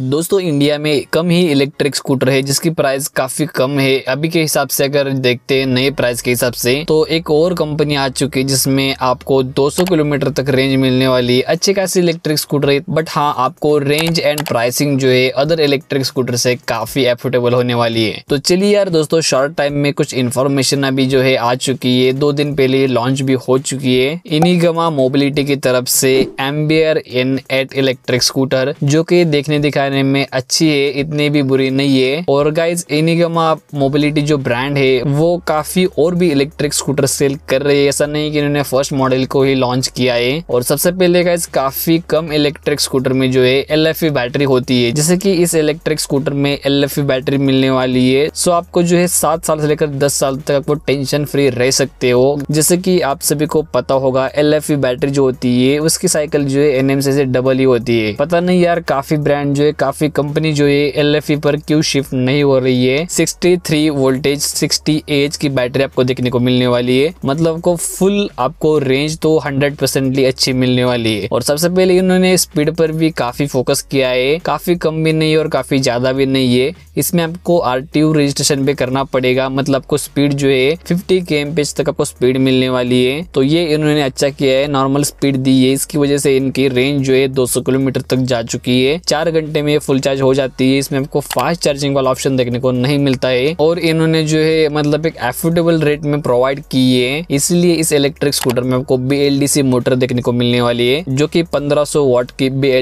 दोस्तों इंडिया में कम ही electric scooter है जिसकी प्राइस काफी कम है अभी के हिसाब से अगर देखते हैं नए प्राइस के हिसाब से तो एक और कंपनी आ चुकी है जिसमें आपको 200 किलोमीटर तक रेंज मिलने वाली अच्छे खासी इलेक्ट्रिक स्कूटर है बट हाँ आपको रेंज एंड प्राइसिंग जो है अदर इलेक्ट्रिक स्कूटर से काफी एफोर्डेबल होने वाली है तो चलिए यार दोस्तों शॉर्ट टाइम में कुछ इन्फॉर्मेशन अभी जो है आ चुकी है दो दिन पहले लॉन्च भी हो चुकी है इनिगमा मोबिलिटी की तरफ से Ampere N eight electric scooter जो की देखने दिखाई जाने में अच्छी है इतनी भी बुरी नहीं है और गाइज एनिगमा मोबिलिटी जो ब्रांड है वो काफी और भी इलेक्ट्रिक स्कूटर सेल कर रही है ऐसा नहीं कि इन्होंने फर्स्ट मॉडल को ही लॉन्च किया है और सबसे पहले गाइज काफी कम इलेक्ट्रिक स्कूटर में जो है एल बैटरी e होती है जैसे की इस इलेक्ट्रिक स्कूटर में एल बैटरी e मिलने वाली है सो आपको जो है सात साल से लेकर दस साल तक आपको टेंशन फ्री रह सकते हो जैसे कि आप सभी को पता होगा एल बैटरी e जो होती है उसकी साइकिल जो है एन से डबल ही होती है पता नहीं यार काफी ब्रांड जो है काफी कंपनी जो ये एल e पर क्यों शिफ्ट नहीं हो रही है सिक्सटी वोल्टेज सिक्सटी एच की बैटरी आपको देखने को मिलने वाली है मतलब को फुल आपको रेंज तो हंड्रेड परसेंटली अच्छी मिलने वाली है और सबसे पहले इन्होंने स्पीड पर भी काफी फोकस किया है काफी कम भी नहीं और काफी ज्यादा भी नहीं है इसमें आपको आर रजिस्ट्रेशन भी करना पड़ेगा मतलब आपको स्पीड जो है फिफ्टी के तक आपको स्पीड मिलने वाली है तो ये इन्होंने अच्छा किया है नॉर्मल स्पीड दी है इसकी वजह से इनकी रेंज जो है 200 किलोमीटर तक जा चुकी है चार घंटे में ये फुल चार्ज हो जाती है इसमें आपको फास्ट चार्जिंग वाला ऑप्शन देखने को नहीं मिलता है और इन्होंने जो है मतलब एक एफोर्डेबल रेट में प्रोवाइड की है इसलिए इस इलेक्ट्रिक स्कूटर में आपको बी मोटर देखने को मिलने वाली है जो की पंद्रह वॉट की बी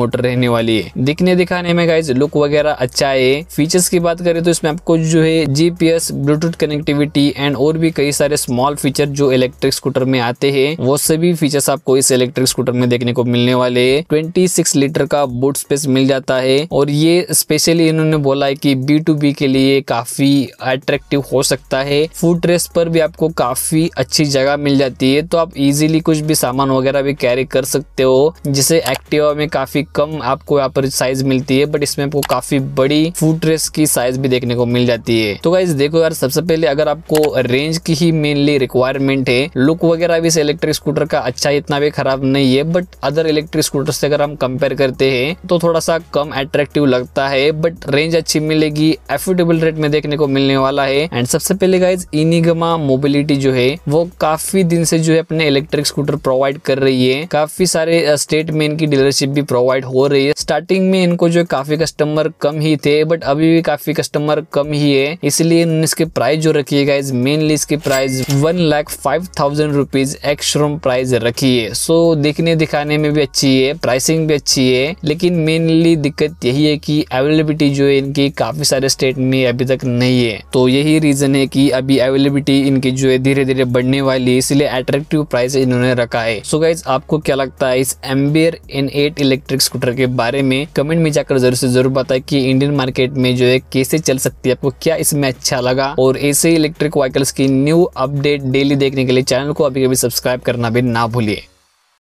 मोटर रहने वाली है दिखने दिखाने में गाइज लुक वगैरह अच्छा है फीचर्स की बात करें तो इसमें आपको जो है जीपीएस ब्लूटूथ कनेक्टिविटी एंड और भी कई सारे स्मॉल फीचर जो इलेक्ट्रिक स्कूटर में आते हैं वो सभी फीचर्स आपको इस इलेक्ट्रिक स्कूटर में देखने को मिलने वाले 26 लीटर का बूट स्पेस मिल जाता होता है और ये स्पेशली इन्होंने बोला है कि बी टू बी के लिए काफी अट्रैक्टिव हो सकता है फूड ट्रेस पर भी आपको काफी अच्छी जगह मिल जाती है तो आप इजीली कुछ भी सामान वगैरह भी कैरी कर सकते हो जिसे एक्टिवा में काफी कम आपको यहाँ पर साइज मिलती है बट इसमें आपको काफी बड़ी फूड ट्रेस की साइज भी देखने को मिल जाती है तो गाइज देखो यार सबसे पहले अगर आपको रेंज की ही मेनली रिक्वायरमेंट है लुक वगैरह भी इस इलेक्ट्रिक स्कूटर का अच्छा इतना भी खराब नहीं है बट अदर इलेक्ट्रिक स्कूटर से अगर हम कंपेयर करते हैं तो थोड़ा सा कम कम अट्रैक्टिव लगता है बट रेंज अच्छी मिलेगी एफोर्डेबल रेट में देखने को मिलने वाला है एंड सबसे पहले गाइज इनिगमा मोबिलिटी जो है वो काफी दिन से जो है अपने इलेक्ट्रिक स्कूटर प्रोवाइड कर रही है काफी सारे स्टेट में इनकी डीलरशिप भी प्रोवाइड हो रही है स्टार्टिंग में इनको जो काफी कस्टमर कम ही थे बट अभी भी काफी कस्टमर कम ही है इसलिए इसके प्राइस जो रखी है गाइज मेनली इसके price one lakh five thousand rupees ex room price रखी है सो so, देखने दिखाने में भी अच्छी है प्राइसिंग भी अच्छी है लेकिन मेनली दिक्कत यही है कि अवेलेबिलिटी जो है इनकी काफ़ी सारे स्टेट में अभी तक नहीं है तो यही रीज़न है कि अभी अवेलेबिलिटी इनकी जो है धीरे धीरे बढ़ने वाली है इसलिए अट्रैक्टिव प्राइस इन्होंने रखा है सो so गाइज आपको क्या लगता है इस Ampere N eight electric scooter के बारे में कमेंट में जाकर जरूर से जरूर बताए की इंडियन मार्केट में जो है कैसे चल सकती है आपको क्या इसमें अच्छा लगा और ऐसे इलेक्ट्रिक व्हीकल्स की न्यू अपडेट डेली देखने के लिए चैनल को अभी कभी सब्सक्राइब करना भी ना भूलिए